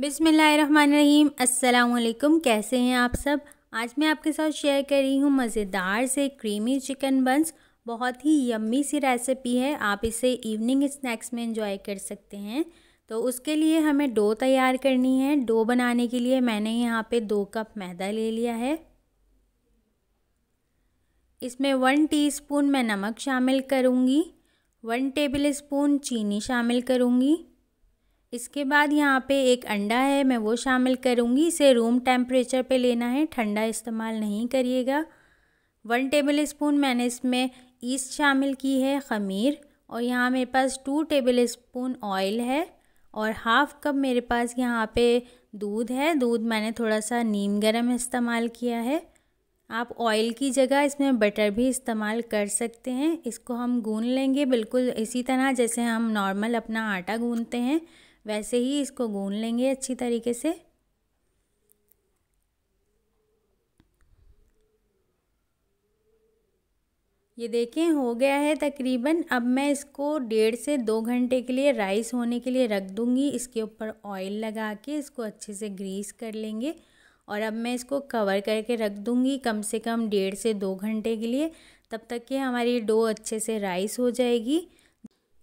बिसमीम् अल्लाम कैसे हैं आप सब आज मैं आपके साथ शेयर कर रही हूँ मज़ेदार से क्रीमी चिकन बंस बहुत ही यम्मी सी रेसिपी है आप इसे इवनिंग स्नैक्स में इंजॉय कर सकते हैं तो उसके लिए हमें डो तैयार करनी है डो बनाने के लिए मैंने यहाँ पे दो कप मैदा ले लिया है इसमें वन टीस्पून मैं नमक शामिल करूँगी वन टेबल स्पून चीनी शामिल करूँगी इसके बाद यहाँ पे एक अंडा है मैं वो शामिल करूँगी इसे रूम टेम्परेचर पे लेना है ठंडा इस्तेमाल नहीं करिएगा वन टेबल स्पून मैंने इसमें ईस्ट शामिल की है खमीर और यहाँ मेरे पास टू टेबल स्पून ऑयल है और हाफ़ कप मेरे पास यहाँ पे दूध है दूध मैंने थोड़ा सा नीम गर्म इस्तेमाल किया है आप ऑयल की जगह इसमें बटर भी इस्तेमाल कर सकते हैं इसको हम गून लेंगे बिल्कुल इसी तरह जैसे हम नॉर्मल अपना आटा गूनते हैं वैसे ही इसको गून लेंगे अच्छी तरीके से ये देखें हो गया है तकरीबन अब मैं इसको डेढ़ से दो घंटे के लिए राइस होने के लिए रख दूँगी इसके ऊपर ऑयल लगा के इसको अच्छे से ग्रीस कर लेंगे और अब मैं इसको कवर करके रख दूँगी कम से कम डेढ़ से दो घंटे के लिए तब तक कि हमारी डो अच्छे से राइस हो जाएगी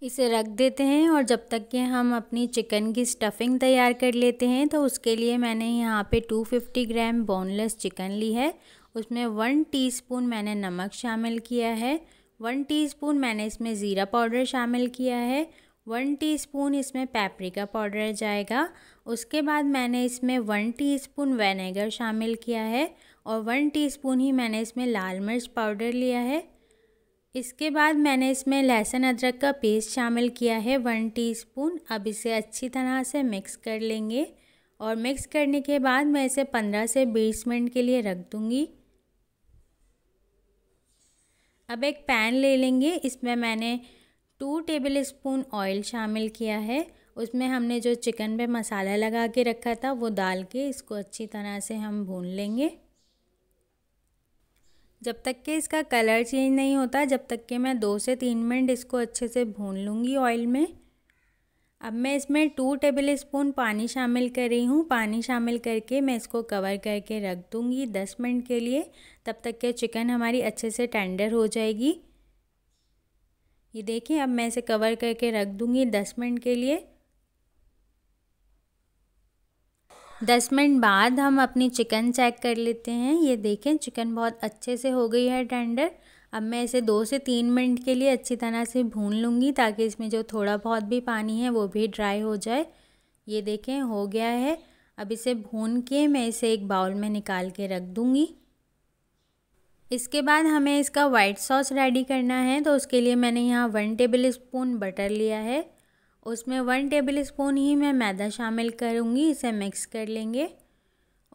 इसे रख देते हैं और जब तक कि हम अपनी चिकन की स्टफिंग तैयार कर लेते हैं तो उसके लिए मैंने यहाँ पे 250 ग्राम बोनलेस चिकन ली है उसमें वन टीस्पून मैंने नमक शामिल किया है वन टीस्पून मैंने इसमें ज़ीरा पाउडर शामिल किया है वन टीस्पून इसमें पेपरिका पाउडर जाएगा उसके बाद मैंने इसमें वन टीस्पून विनेगर शामिल किया है और वन टीस्पून ही मैंने इसमें लाल मिर्च पाउडर लिया है इसके बाद मैंने इसमें लहसुन अदरक का पेस्ट शामिल किया है वन टीस्पून अब इसे अच्छी तरह से मिक्स कर लेंगे और मिक्स करने के बाद मैं इसे पंद्रह से बीस मिनट के लिए रख दूँगी अब एक पैन ले लेंगे इसमें मैंने टू टेबल स्पून ऑयल शामिल किया है उसमें हमने जो चिकन पे मसाला लगा के रखा था वो डाल के इसको अच्छी तरह से हम भून लेंगे जब तक के इसका कलर चेंज नहीं होता जब तक के मैं दो से तीन मिनट इसको अच्छे से भून लूँगी ऑयल में अब मैं इसमें टू टेबल स्पून पानी शामिल कर रही हूँ पानी शामिल करके मैं इसको कवर करके रख दूँगी दस मिनट के लिए तब तक के चिकन हमारी अच्छे से टेंडर हो जाएगी ये देखिए अब मैं इसे कवर करके रख दूँगी दस मिनट के लिए दस मिनट बाद हम अपनी चिकन चेक कर लेते हैं ये देखें चिकन बहुत अच्छे से हो गई है टेंडर अब मैं इसे दो से तीन मिनट के लिए अच्छी तरह से भून लूँगी ताकि इसमें जो थोड़ा बहुत भी पानी है वो भी ड्राई हो जाए ये देखें हो गया है अब इसे भून के मैं इसे एक बाउल में निकाल के रख दूँगी इसके बाद हमें इसका वाइट सॉस रेडी करना है तो उसके लिए मैंने यहाँ वन टेबल स्पून बटर लिया है उसमें वन टेबल स्पून ही मैं मैदा शामिल करूँगी इसे मिक्स कर लेंगे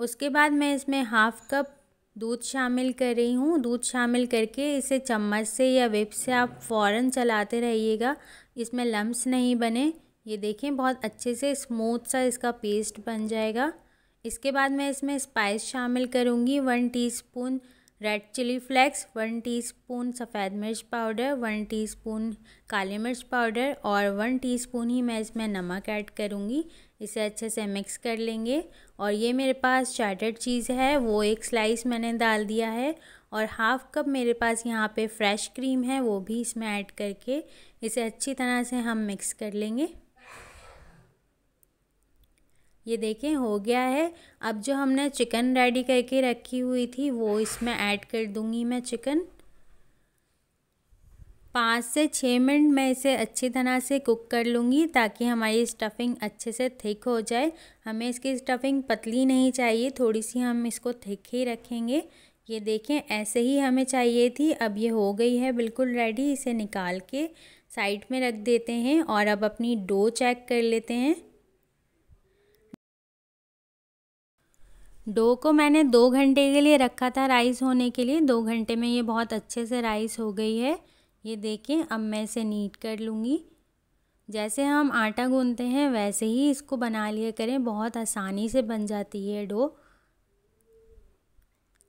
उसके बाद मैं इसमें हाफ़ कप दूध शामिल कर रही हूँ दूध शामिल करके इसे चम्मच से या विप से आप फ़ौरन चलाते रहिएगा इसमें लम्स नहीं बने ये देखें बहुत अच्छे से स्मूथ सा इसका पेस्ट बन जाएगा इसके बाद मैं इसमें स्पाइस शामिल करूँगी one teaspoon spoon red chilli flakes one teaspoon सफ़ेद मिर्च पाउडर वन टीस्पून काली मिर्च पाउडर और वन टीस्पून ही मैं इसमें नमक ऐड करूँगी इसे अच्छे से मिक्स कर लेंगे और ये मेरे पास चैटर्ड चीज़ है वो एक स्लाइस मैंने डाल दिया है और हाफ़ कप मेरे पास यहाँ पे फ्रेश क्रीम है वो भी इसमें ऐड करके इसे अच्छी तरह से हम मिक्स कर लेंगे ये देखें हो गया है अब जो हमने चिकन रेडी करके रखी हुई थी वो इसमें ऐड कर दूंगी मैं चिकन पाँच से छः मिनट मैं इसे अच्छी तरह से कुक कर लूँगी ताकि हमारी स्टफ़िंग अच्छे से थिक हो जाए हमें इसकी स्टफ़िंग पतली नहीं चाहिए थोड़ी सी हम इसको थिक ही रखेंगे ये देखें ऐसे ही हमें चाहिए थी अब ये हो गई है बिल्कुल रेडी इसे निकाल के साइड में रख देते हैं और अब अपनी डो चेक कर लेते हैं डो को मैंने दो घंटे के लिए रखा था राइस होने के लिए दो घंटे में ये बहुत अच्छे से राइस हो गई है ये देखें अब मैं इसे नीट कर लूँगी जैसे हम आटा गूंदते हैं वैसे ही इसको बना लिया करें बहुत आसानी से बन जाती है डो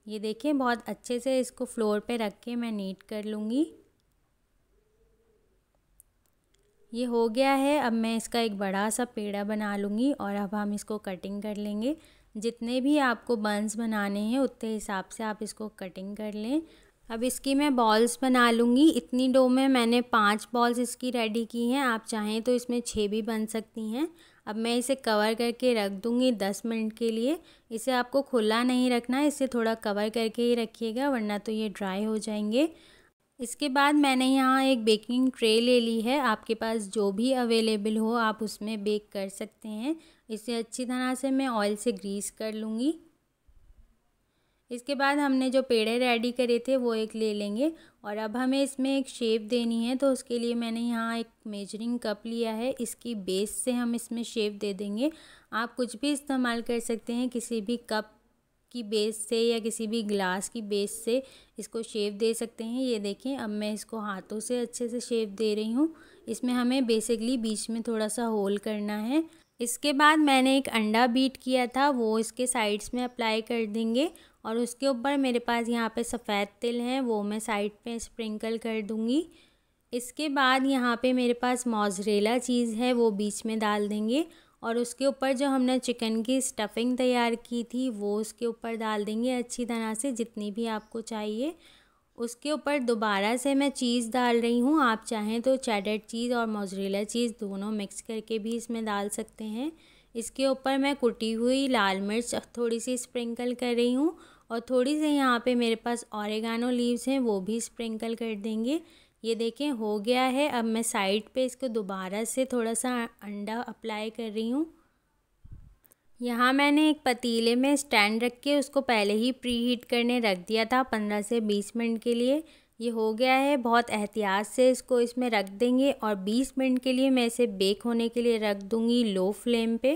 ये देखें बहुत अच्छे से इसको फ्लोर पे रख के मैं नीट कर लूँगी ये हो गया है अब मैं इसका एक बड़ा सा पेड़ा बना लूँगी और अब हम इसको कटिंग कर लेंगे जितने भी आपको बंस बनाने हैं उतने हिसाब से आप इसको कटिंग कर लें अब इसकी मैं बॉल्स बना लूँगी इतनी डो में मैंने पांच बॉल्स इसकी रेडी की हैं आप चाहें तो इसमें छः भी बन सकती हैं अब मैं इसे कवर करके रख दूँगी दस मिनट के लिए इसे आपको खुला नहीं रखना इसे थोड़ा कवर करके ही रखिएगा वरना तो ये ड्राई हो जाएंगे इसके बाद मैंने यहाँ एक बेकिंग ट्रे ले ली है आपके पास जो भी अवेलेबल हो आप उसमें बेक कर सकते हैं इसे अच्छी तरह से मैं ऑयल से ग्रीस कर लूँगी इसके बाद हमने जो पेड़े रेडी करे थे वो एक ले लेंगे और अब हमें इसमें एक शेप देनी है तो उसके लिए मैंने यहाँ एक मेजरिंग कप लिया है इसकी बेस से हम इसमें शेप दे देंगे आप कुछ भी इस्तेमाल कर सकते हैं किसी भी कप की बेस से या किसी भी ग्लास की बेस से इसको शेप दे सकते हैं ये देखें अब मैं इसको हाथों से अच्छे से शेप दे रही हूँ इसमें हमें बेसिकली बीच में थोड़ा सा होल करना है इसके बाद मैंने एक अंडा बीट किया था वो इसके साइड्स में अप्लाई कर देंगे और उसके ऊपर मेरे पास यहाँ पे सफ़ेद तिल है वो मैं साइड पे स्प्रिंकल कर दूँगी इसके बाद यहाँ पे मेरे पास मोजरेला चीज़ है वो बीच में डाल देंगे और उसके ऊपर जो हमने चिकन की स्टफिंग तैयार की थी वो उसके ऊपर डाल देंगे अच्छी तरह से जितनी भी आपको चाहिए उसके ऊपर दोबारा से मैं चीज़ डाल रही हूँ आप चाहें तो चैडर चीज़ और मोजरेला चीज़ दोनों मिक्स करके भी इसमें डाल सकते हैं इसके ऊपर मैं कुटी हुई लाल मिर्च थोड़ी सी स्प्रिंकल कर रही हूँ और थोड़ी सी यहाँ पे मेरे पास औरगानो लीव्स हैं वो भी स्प्रिंकल कर देंगे ये देखें हो गया है अब मैं साइड पे इसको दोबारा से थोड़ा सा अंडा अप्लाई कर रही हूँ यहाँ मैंने एक पतीले में स्टैंड रख के उसको पहले ही प्री हीट करने रख दिया था पंद्रह से बीस मिनट के लिए ये हो गया है बहुत एहतियात से इसको इसमें रख देंगे और बीस मिनट के लिए मैं इसे बेक होने के लिए रख दूँगी लो फ्लेम पे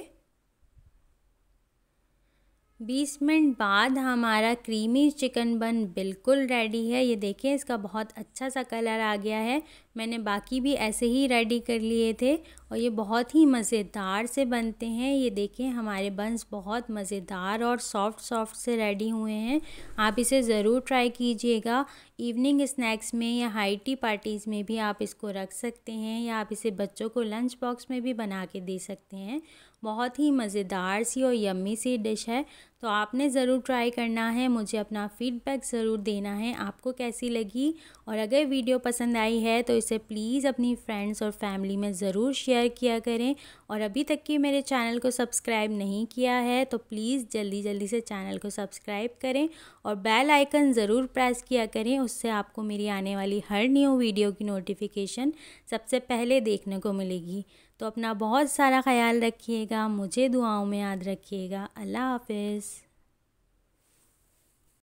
बीस मिनट बाद हमारा क्रीमी चिकन बन बिल्कुल रेडी है ये देखें इसका बहुत अच्छा सा कलर आ गया है मैंने बाकी भी ऐसे ही रेडी कर लिए थे और ये बहुत ही मज़ेदार से बनते हैं ये देखें हमारे बंस बहुत मज़ेदार और सॉफ्ट सॉफ्ट से रेडी हुए हैं आप इसे ज़रूर ट्राई कीजिएगा इवनिंग स्नैक्स में या हाई टी पार्टीज़ में भी आप इसको रख सकते हैं या आप इसे बच्चों को लंच बॉक्स में भी बना के दे सकते हैं बहुत ही मज़ेदार सी और यम्मी सी डिश है तो आपने ज़रूर ट्राई करना है मुझे अपना फ़ीडबैक ज़रूर देना है आपको कैसी लगी और अगर वीडियो पसंद आई है तो इसे प्लीज़ अपनी फ्रेंड्स और फैमिली में ज़रूर शेयर किया करें और अभी तक कि मेरे चैनल को सब्सक्राइब नहीं किया है तो प्लीज़ जल्दी जल्दी से चैनल को सब्सक्राइब करें और बेल आइकन ज़रूर प्रेस किया करें उससे आपको मेरी आने वाली हर न्यू वीडियो की नोटिफिकेशन सबसे पहले देखने को मिलेगी तो अपना बहुत सारा ख्याल रखिएगा मुझे दुआओं में याद रखिएगा अल्लाह हाफिज़